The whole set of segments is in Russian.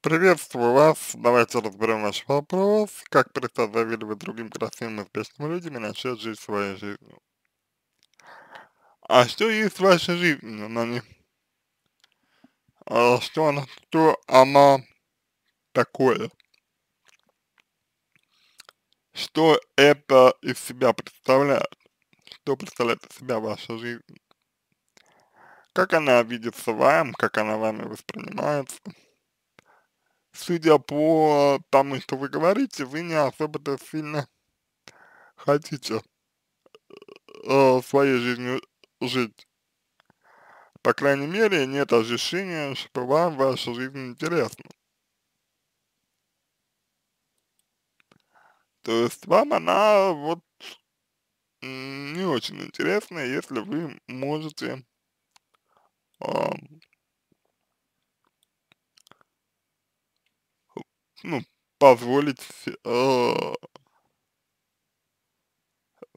Приветствую вас. Давайте разберем ваш вопрос. Как перестать завидовать другим красивым и успешным людям и начать жить своей жизнью? А что есть в вашей жизни, Нани? А что, она, что она такое? Что это из себя представляет? Что представляет из себя ваша жизнь? Как она видится вам, как она вами воспринимается? судя по тому, что вы говорите, вы не особо-то сильно хотите э, своей жизнью жить. По крайней мере, нет ощущения, что вам ваша жизнь интересна. То есть вам она вот не очень интересна, если вы можете э, ну, позволить э,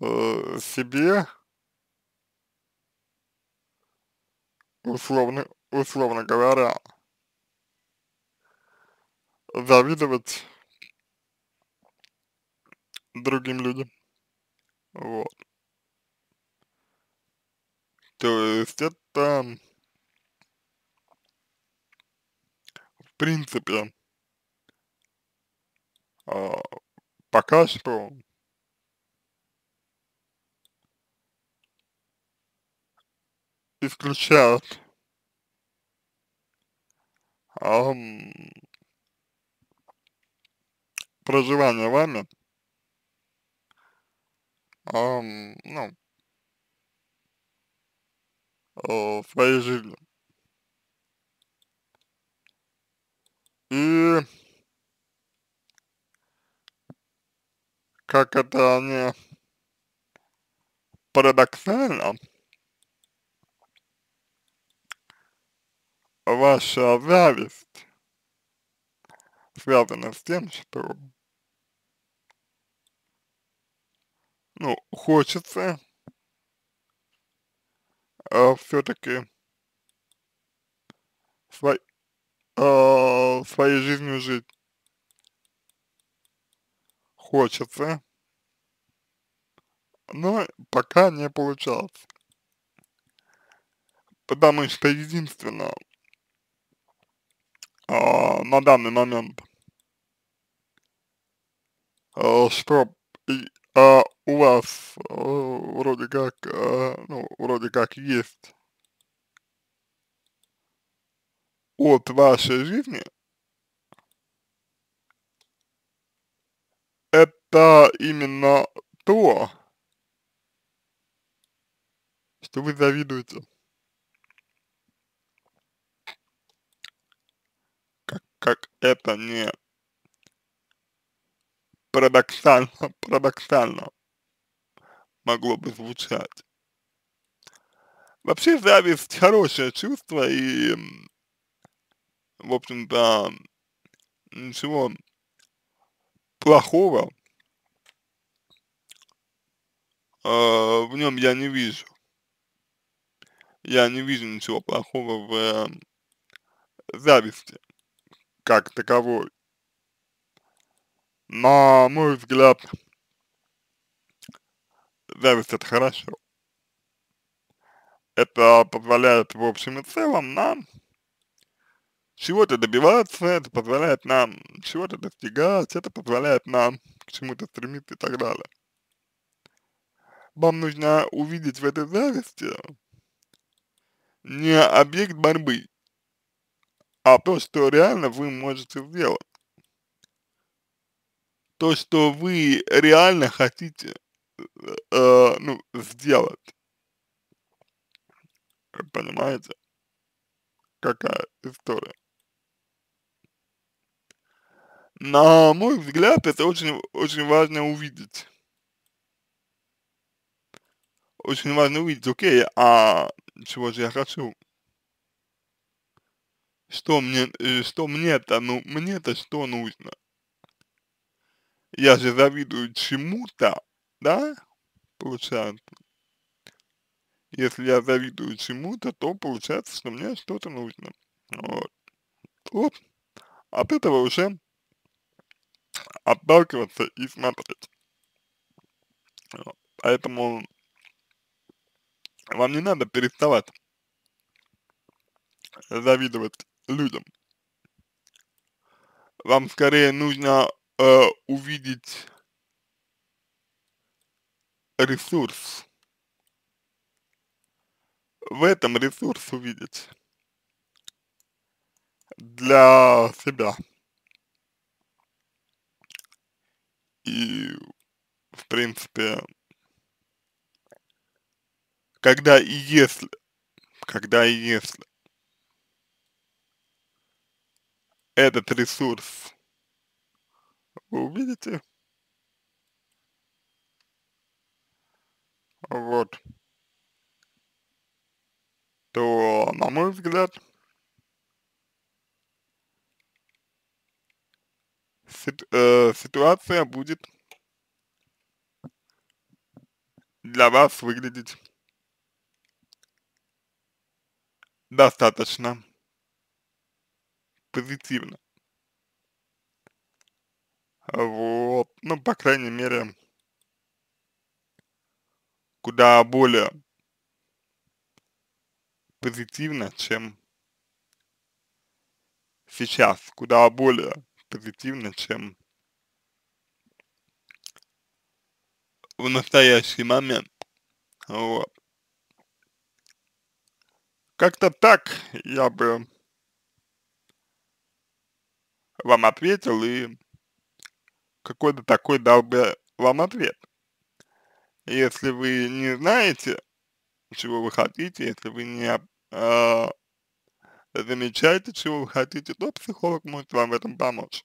э, себе условно, условно говоря, завидовать другим людям. Вот. То есть это в принципе а, пока что исключают эм, проживание вами, эм, ну, э, своей жизни. И как это не парадоксально, ваша зависть связана с тем, что ну, хочется э, все-таки своей э, своей жизнью жить хочется, но пока не получалось. Потому что единственное э, а, на данный момент, э, что и, э, у вас э, вроде как, э, ну, вроде как есть от вашей жизни, это именно то, что вы завидуете. Как, как это не парадоксально, парадоксально могло бы звучать. Вообще зависть хорошее чувство и, в общем-то, ничего плохого э, в нем я не вижу. Я не вижу ничего плохого в э, зависти как таковой. На мой взгляд, зависть это хорошо. Это позволяет в общем и целом нам чего-то добиваться, это позволяет нам чего-то достигать, это позволяет нам к чему-то стремиться и так далее. Вам нужно увидеть в этой зависти не объект борьбы, а то, что реально вы можете сделать. То, что вы реально хотите э, э ну, сделать. Понимаете? Какая история? на мой взгляд, это очень, очень важно увидеть. Очень важно увидеть, окей, а чего же я хочу? Что мне, э, что мне-то, ну, мне-то что нужно? Я же завидую чему-то, да, получается. Если я завидую чему-то, то получается, что мне что-то нужно. Вот. вот. От этого уже отталкиваться и смотреть. Поэтому вам не надо переставать завидовать людям. Вам скорее нужно э, увидеть ресурс. В этом ресурс увидеть для себя. и, в принципе, когда и если, когда и если этот ресурс вы увидите, вот, то, на мой взгляд, Э, ситуация будет для вас выглядеть достаточно позитивно. Вот, ну, по крайней мере, куда более позитивно, чем сейчас, куда более позитивно, чем в настоящий момент. Вот. Как-то так я бы вам ответил и какой-то такой дал бы вам ответ. Если вы не знаете, чего вы хотите, если вы не а, замечайте, чего вы хотите, ну, то психолог может вам в этом помочь.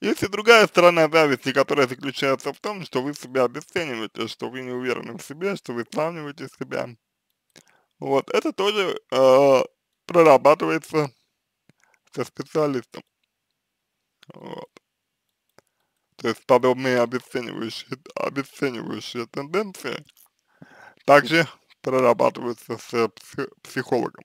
Есть и другая сторона зависти, которая заключается в том, что вы себя обесцениваете, что вы не уверены в себе, что вы сравниваете себя. Вот, это тоже э, прорабатывается со специалистом. Вот. То есть подобные обесценивающие, обесценивающие тенденции также прорабатываются с психологом.